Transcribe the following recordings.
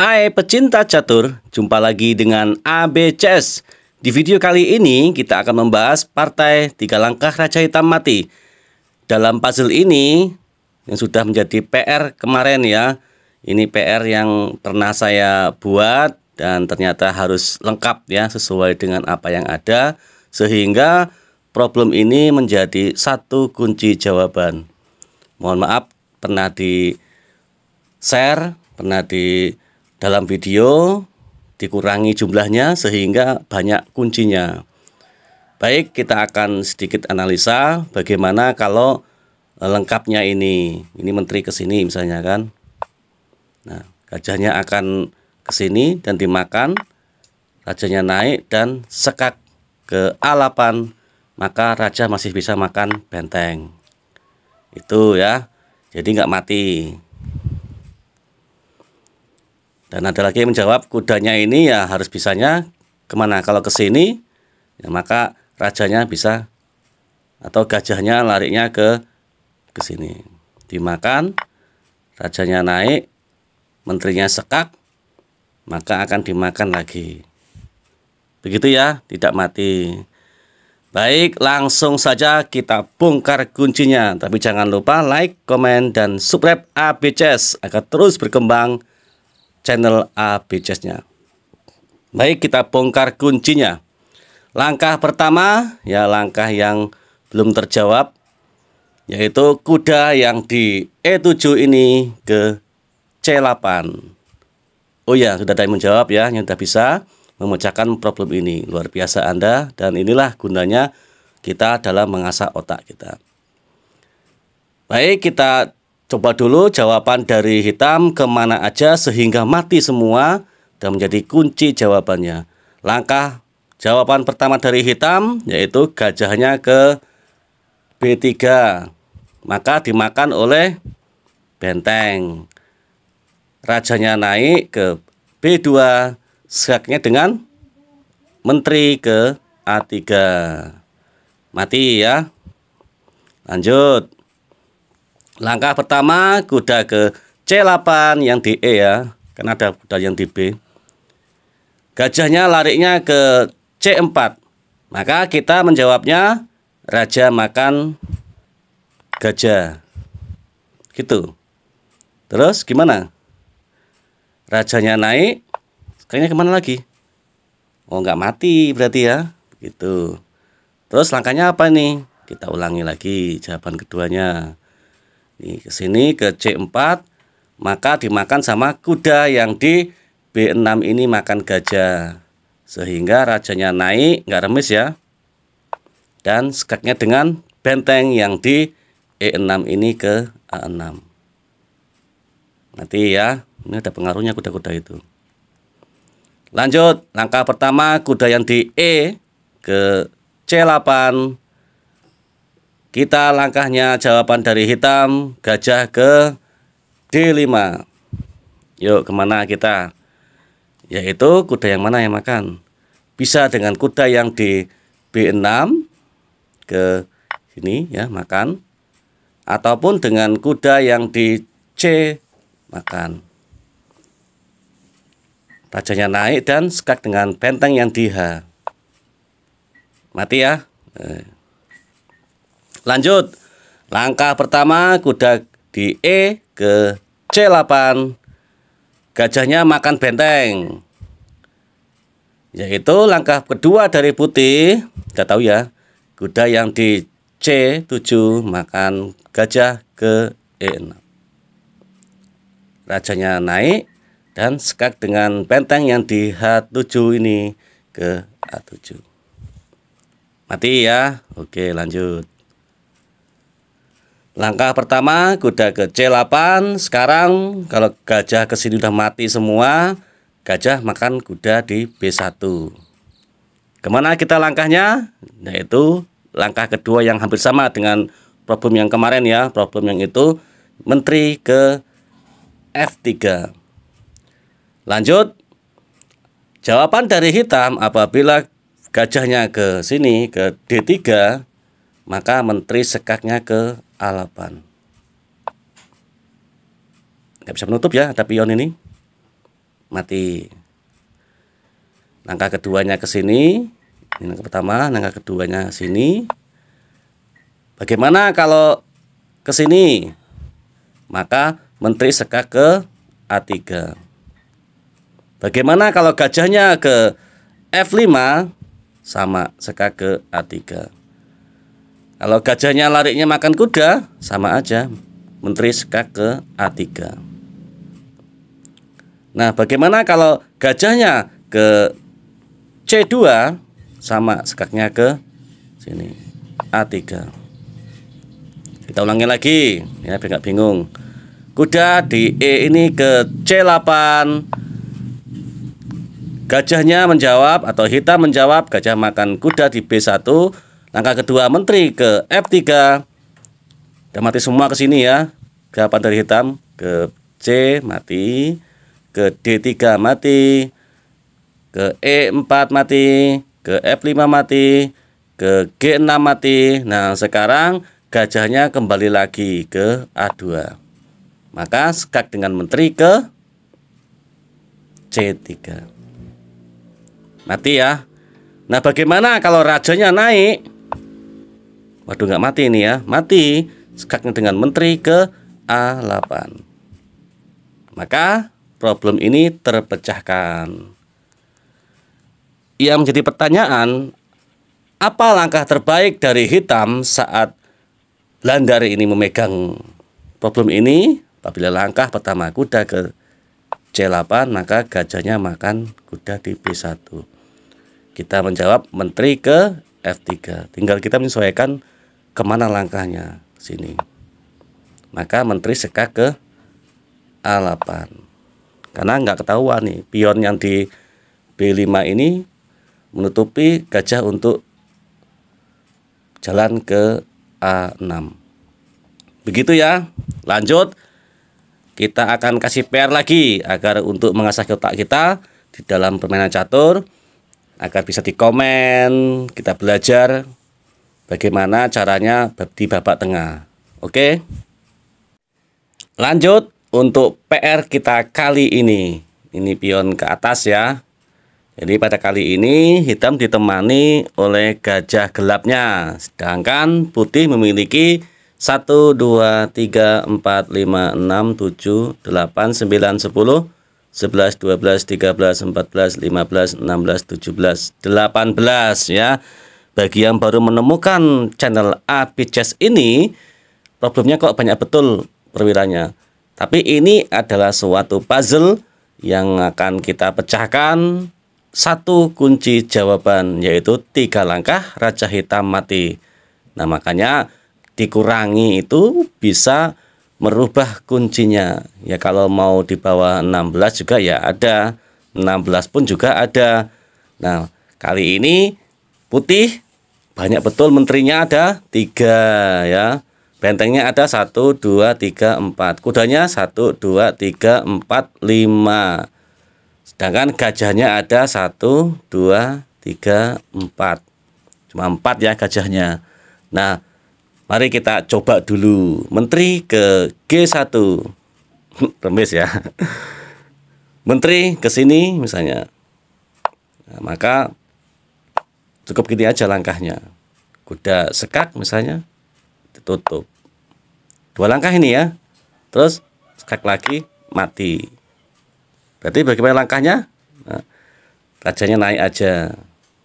Hai pecinta catur, jumpa lagi dengan ABCS. Di video kali ini kita akan membahas partai tiga langkah Raja Hitam Mati. Dalam puzzle ini yang sudah menjadi PR kemarin ya, ini PR yang pernah saya buat dan ternyata harus lengkap ya sesuai dengan apa yang ada sehingga problem ini menjadi satu kunci jawaban. Mohon maaf pernah di share, pernah di dalam video dikurangi jumlahnya sehingga banyak kuncinya. Baik, kita akan sedikit analisa bagaimana kalau e, lengkapnya ini. Ini menteri kesini misalnya kan. Nah, gajahnya akan kesini dan dimakan. Rajanya naik dan sekak ke alapan maka raja masih bisa makan benteng. Itu ya. Jadi nggak mati. Dan ada lagi yang menjawab kudanya ini ya harus bisanya kemana? Kalau ke sini ya maka rajanya bisa atau gajahnya larinya ke ke sini. Dimakan, rajanya naik, menterinya sekak, maka akan dimakan lagi. Begitu ya, tidak mati. Baik, langsung saja kita bongkar kuncinya. Tapi jangan lupa like, komen, dan subscribe ABCS agar terus berkembang channel ABCS-nya. Baik, kita bongkar kuncinya. Langkah pertama, ya langkah yang belum terjawab, yaitu kuda yang di E7 ini ke C8. Oh ya, sudah ada yang menjawab ya, yang sudah bisa memecahkan problem ini. Luar biasa Anda dan inilah gunanya kita dalam mengasah otak kita. Baik, kita Coba dulu jawaban dari hitam kemana aja sehingga mati semua dan menjadi kunci jawabannya. Langkah jawaban pertama dari hitam yaitu gajahnya ke B3. Maka dimakan oleh benteng. Rajanya naik ke B2 sekaknya dengan menteri ke A3. Mati ya. Lanjut. Langkah pertama kuda ke C8 yang di E ya, karena ada kuda yang di B. Gajahnya lariknya ke C4. Maka kita menjawabnya raja makan gajah. Gitu. Terus gimana? Rajanya naik, kayaknya kemana lagi? Oh nggak mati berarti ya, gitu. Terus langkahnya apa nih? Kita ulangi lagi jawaban keduanya. Ini ke sini ke C4 maka dimakan sama kuda yang di B6 ini makan gajah. Sehingga rajanya naik, nggak remis ya. Dan skaknya dengan benteng yang di E6 ini ke A6. Nanti ya, ini ada pengaruhnya kuda-kuda itu. Lanjut, langkah pertama kuda yang di E ke C8 kita langkahnya jawaban dari hitam gajah ke D5. Yuk kemana kita? Yaitu kuda yang mana yang makan? Bisa dengan kuda yang di B6 ke sini ya makan ataupun dengan kuda yang di C makan. Rajanya naik dan sekat dengan benteng yang di H. Mati ya. Eh. Lanjut. Langkah pertama kuda di E ke C8. Gajahnya makan benteng. Yaitu langkah kedua dari putih, kita tahu ya, kuda yang di C7 makan gajah ke E6. Rajanya naik dan skak dengan benteng yang di H7 ini ke A7. Mati ya. Oke, lanjut. Langkah pertama kuda ke C8 Sekarang kalau gajah kesini sini udah mati semua Gajah makan kuda di B1 Kemana kita langkahnya? Yaitu langkah kedua yang hampir sama dengan problem yang kemarin ya Problem yang itu Menteri ke F3 Lanjut Jawaban dari hitam apabila gajahnya ke sini ke D3 Maka menteri sekaknya ke A8 nggak bisa menutup ya ada pion ini mati langkah keduanya ke sini ini langkah pertama langkah keduanya sini bagaimana kalau ke sini maka menteri seka ke A3 bagaimana kalau gajahnya ke F5 sama seka ke A3 kalau gajahnya lariknya makan kuda, sama aja. Menteri sekak ke A3. Nah, bagaimana kalau gajahnya ke C2 sama sekaknya ke sini A3. Kita ulangi lagi ya biar nggak bingung. Kuda di E ini ke C8. Gajahnya menjawab atau hitam menjawab gajah makan kuda di B1 Langkah kedua menteri ke F3. Dan mati semua ke sini ya. Jawaban dari hitam ke C mati, ke D3 mati, ke E4 mati, ke F5 mati, ke G6 mati. Nah, sekarang gajahnya kembali lagi ke A2. Maka skak dengan menteri ke C3. Mati ya. Nah, bagaimana kalau rajanya naik? Waduh nggak mati ini ya. Mati. Sekaknya dengan menteri ke A8. Maka problem ini terpecahkan. Yang menjadi pertanyaan, apa langkah terbaik dari hitam saat Landari ini memegang problem ini? Apabila langkah pertama kuda ke C8, maka gajahnya makan kuda di B1. Kita menjawab menteri ke F3. Tinggal kita menyesuaikan kemana langkahnya sini maka menteri seka ke A8 karena nggak ketahuan nih pion yang di B5 ini menutupi gajah untuk jalan ke A6 begitu ya lanjut kita akan kasih PR lagi agar untuk mengasah otak kita di dalam permainan catur agar bisa dikomen kita belajar bagaimana caranya di babak tengah. Oke. Lanjut untuk PR kita kali ini. Ini pion ke atas ya. Jadi pada kali ini hitam ditemani oleh gajah gelapnya. Sedangkan putih memiliki 1, 2, 3, 4, 5, 6, 7, 8, 9, 10, 11, 12, 13, 14, 15, 16, 17, 18 ya. Bagi yang baru menemukan channel APJS ini, problemnya kok banyak betul perwiranya. Tapi ini adalah suatu puzzle yang akan kita pecahkan satu kunci jawaban yaitu tiga langkah raja hitam mati. Nah makanya dikurangi itu bisa merubah kuncinya. Ya kalau mau di bawah 16 juga ya ada, 16 pun juga ada. Nah kali ini Putih banyak betul menterinya ada tiga ya. Bentengnya ada satu dua tiga empat. Kudanya satu dua tiga empat lima. Sedangkan gajahnya ada satu dua tiga empat. Cuma empat ya gajahnya. Nah, mari kita coba dulu. Menteri ke G1. Remis ya. Menteri ke sini misalnya. Nah, maka cukup gini gitu aja langkahnya kuda sekak misalnya ditutup dua langkah ini ya terus sekak lagi mati berarti bagaimana langkahnya nah, rajanya naik aja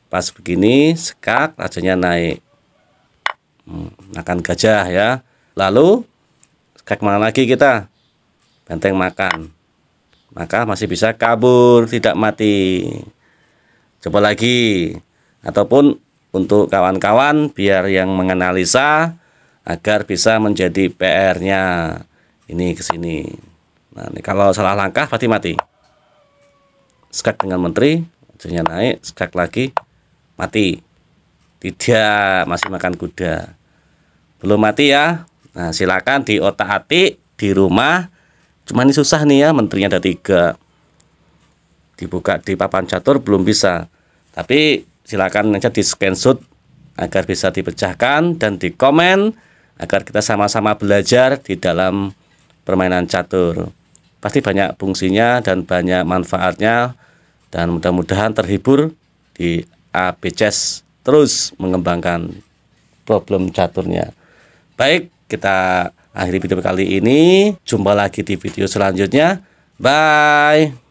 pas begini sekak rajanya naik hmm, makan gajah ya lalu sekak mana lagi kita benteng makan maka masih bisa kabur tidak mati coba lagi ataupun untuk kawan-kawan biar yang menganalisa agar bisa menjadi PR-nya ini ke sini. Nah, ini kalau salah langkah pasti mati. Skak dengan menteri, jadinya naik, skak lagi, mati. Tidak, masih makan kuda. Belum mati ya. Nah, silakan di otak hati di rumah. Cuma ini susah nih ya, menterinya ada tiga. Dibuka di papan catur belum bisa. Tapi silakan aja di screenshot agar bisa dipecahkan dan di komen agar kita sama-sama belajar di dalam permainan catur. Pasti banyak fungsinya dan banyak manfaatnya dan mudah-mudahan terhibur di ABCS terus mengembangkan problem caturnya. Baik, kita akhiri video kali ini. Jumpa lagi di video selanjutnya. Bye.